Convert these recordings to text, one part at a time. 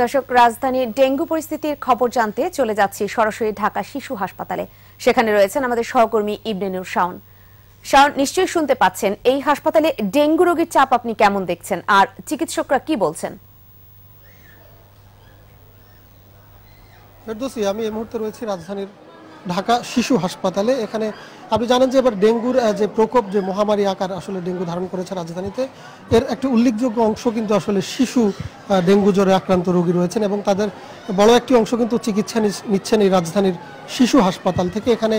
দর্শক রাজধানীর ডেঙ্গু পরিস্থিতির খবর জানতে চলে যাচ্ছি সরাসরি ঢাকা শিশু হাসপাতালে সেখানে রয়েছেন আমাদের সহকর্মী ইবনেনুর শাওন শাওন নিশ্চয়ই শুনতে পাচ্ছেন এই হাসপাতালে ডেঙ্গু রোগীর চাপ আপনি কেমন দেখছেন আর চিকিৎসকরা কি বলছেন আমি এই মুহূর্তে রয়েছি রাজধানীর ঢাকা শিশু হাসপাতালে এখানে আপনি জানেন যে এবার ডেঙ্গুর যে প্রকোপ যে মহামারী আকার আসলে ডেঙ্গু ধারণ করেছে রাজধানীতে এর একটি উল্লেখযোগ্য অংশ কিন্তু আসলে শিশু ডেঙ্গু জ্বরে আক্রান্ত রোগী রয়েছেন এবং তাদের বড় একটি অংশ কিন্তু চিকিৎসা নিচ্ছেন এই রাজধানীর শিশু হাসপাতাল থেকে এখানে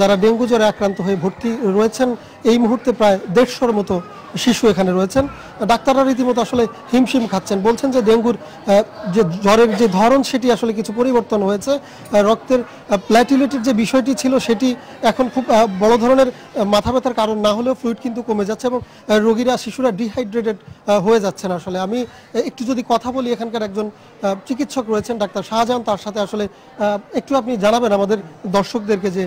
যারা ডেঙ্গু জ্বরে আক্রান্ত হয়ে ভর্তি রয়েছেন এই মুহূর্তে প্রায় দেড়শোর মতো শিশু এখানে রয়েছেন ডাক্তাররা রীতিমতো আসলে হিমশিম খাচ্ছেন বলছেন যে ডেঙ্গুর যে জ্বরের যে ধরন সেটি আসলে কিছু পরিবর্তন হয়েছে রক্তের প্ল্যাটিলেটের যে বিষয়টি ছিল সেটি এখন খুব বড় ধরনের মাথা ব্যথার কারণ না হলেও ফ্লুইড কিন্তু কমে যাচ্ছে এবং রোগীরা শিশুরা ডিহাইড্রেটেড হয়ে যাচ্ছেন আসলে আমি একটু যদি কথা বলি এখানকার একজন চিকিৎসক রয়েছেন ডাক্তার শাহজাহান তার সাথে আসলে একটু আপনি জানাবেন আমাদের দর্শকদেরকে যে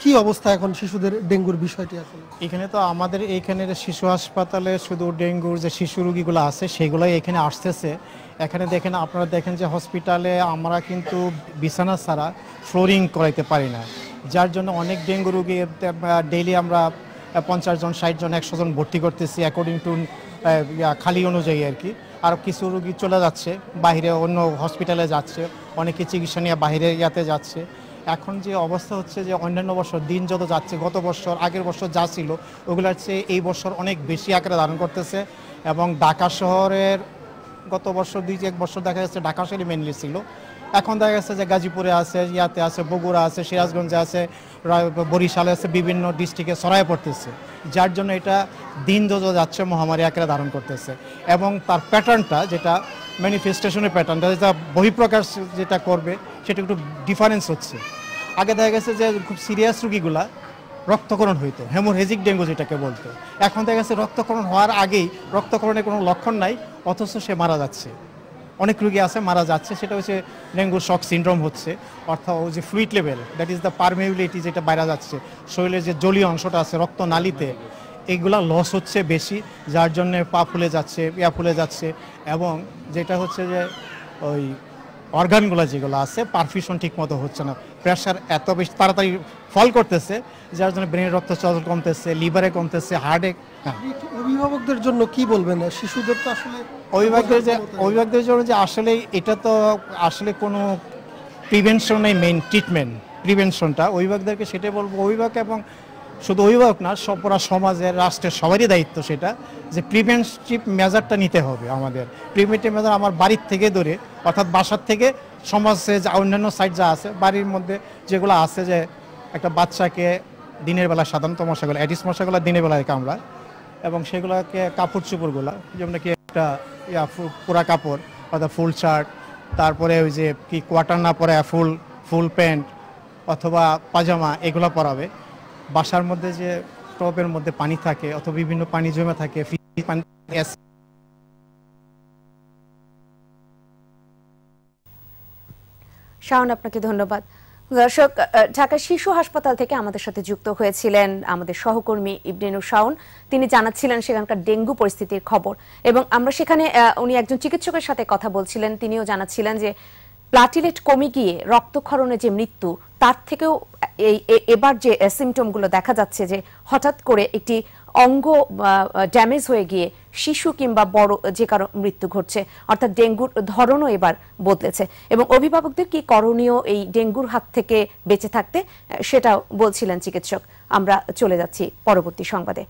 কি অবস্থা এখন শিশুদের ডেঙ্গুর বিষয়টি আসলে এখানে তো আমাদের এইখানের শিশু হাসপাতালে শুধু ডেঙ্গুর যে শিশু রুগীগুলো আছে সেগুলোই এখানে আসতেছে এখানে দেখেন আপনারা দেখেন যে হসপিটালে আমরা কিন্তু বিছানা ছাড়া ফ্লোরিং করাইতে পারি না যার জন্য অনেক ডেঙ্গু রুগী ডেইলি আমরা পঞ্চাশ জন ষাট জন একশো জন ভর্তি করতেছি অ্যাকর্ডিং টু খালি অনুযায়ী আর কি আর কিছু রুগী চলে যাচ্ছে বাহিরে অন্য হসপিটালে যাচ্ছে অনেকে চিকিৎসা নিয়ে বাহিরে ইয়াতে যাচ্ছে এখন যে অবস্থা হচ্ছে যে অন্যান্য বছর দিন যত যাচ্ছে গত বছর আগের বছর যা ছিল ওগুলোর চেয়ে এই বছর অনেক বেশি আকারে ধারণ করতেছে এবং ঢাকা শহরের গত বছর দুই এক বছর দেখা যাচ্ছে ঢাকা শহরে মেনলি ছিল এখন দেখা যাচ্ছে যে গাজীপুরে আছে ইয়াতে আছে বগুড়া আছে সিরাজগঞ্জে আছে বরিশালে আছে বিভিন্ন ডিস্ট্রিক্টে ছড়ায় পড়তেছে যার জন্য এটা দিন দোজ যাচ্ছে মহামারী আকারে ধারণ করতেছে এবং তার প্যাটার্নটা যেটা ম্যানিফেস্টেশনের প্যাটার্নটা যেটা বহিঃপ্রকাশ যেটা করবে সেটা একটু ডিফারেন্স হচ্ছে আগে দেখা গেছে যে খুব সিরিয়াস রুগীগুলা রক্তকরণ হইতো হেমোরেজিক ডেঙ্গু যেটাকে বলতো এখন দেখা গেছে রক্তকরণ হওয়ার আগেই রক্তকরণের কোনো লক্ষণ নাই অথচ সে মারা যাচ্ছে অনেক রুগী আছে মারা যাচ্ছে সেটা হচ্ছে ডেঙ্গু শক সিন্ড্রোম হচ্ছে অর্থাৎ ওই যে fluid level that is the permeability যেটা বাইরা যাচ্ছে শরীরের যে জলীয় অংশটা আছে রক্ত নালিতে এগুলা লস হচ্ছে বেশি যার জন্য পা ফুলে যাচ্ছে পেয়া ফুলে যাচ্ছে এবং যেটা হচ্ছে যে ওই অর্গানগুলো যেগুলো আছে পারফিউশন ঠিক মতো হচ্ছে না প্রেশার এত বেশি তাড়াতাড়ি ফল করতেছে যার জন্য ব্রেনের রক্ত চলাচল কমতেছে লিভারে কমতেছে হার্টে হ্যাঁ। অভিভাবকদের জন্য কি বলবেন শিশুদের তো আসলে অভিভাবকদের যে অভিভাবকদের জন্য যে আসলে এটা তো আসলে কোনো প্রিভেনশনই মেইন ট্রিটমেন্ট প্রিভেনশনটা অভিভাবকদেরকে সেটাই বলবো অভিভাবক এবং শুধু অভিভাবক না সপরা সমাজের রাষ্ট্রের সবারই দায়িত্ব সেটা যে প্রিভেন্টিভ মেজারটা নিতে হবে আমাদের প্রিভেন্টিভ মেজার আমার বাড়ির থেকে দূরে অর্থাৎ বাসার থেকে সমাজে যা অন্যান্য সাইড যা আছে বাড়ির মধ্যে যেগুলো আছে যে একটা বাচ্চাকে দিনের বেলা সাধারণত মশাগুলো অ্যাডিস মশাগুলো দিনের বেলায় কামড়ায় এবং সেগুলোকে কাপড় চুপড়গুলো যেমন কি একটা ইয়া পুরা কাপড় অর্থাৎ ফুল শার্ট তারপরে ওই যে কি কোয়াটার না পরে ফুল ফুল প্যান্ট অথবা পাজামা এগুলো পরাবে বাসার মধ্যে যে টবের মধ্যে পানি থাকে অথবা বিভিন্ন পানি জমে থাকে পানি শাওন আপনাকে ধন্যবাদ দর্শক ঢাকা শিশু হাসপাতাল থেকে আমাদের সাথে যুক্ত হয়েছিলেন আমাদের সহকর্মী ইবনেনু শাওন তিনি জানাচ্ছিলেন সেখানকার ডেঙ্গু পরিস্থিতির খবর এবং আমরা সেখানে উনি একজন চিকিৎসকের সাথে কথা বলছিলেন তিনিও জানাচ্ছিলেন যে প্লাটিলেট কমে গিয়ে রক্তক্ষরণে যে মৃত্যু তার থেকেও এই এবার যে সিমটমগুলো দেখা যাচ্ছে যে হঠাৎ করে একটি অঙ্গ ড্যামেজ হয়ে গিয়ে শিশু কিংবা বড় যে কারো মৃত্যু ঘটছে অর্থাৎ ডেঙ্গুর ধরনও এবার বদলেছে এবং অভিভাবকদের কি করণীয় এই ডেঙ্গুর হাত থেকে বেঁচে থাকতে সেটাও বলছিলেন চিকিৎসক আমরা চলে যাচ্ছি পরবর্তী সংবাদে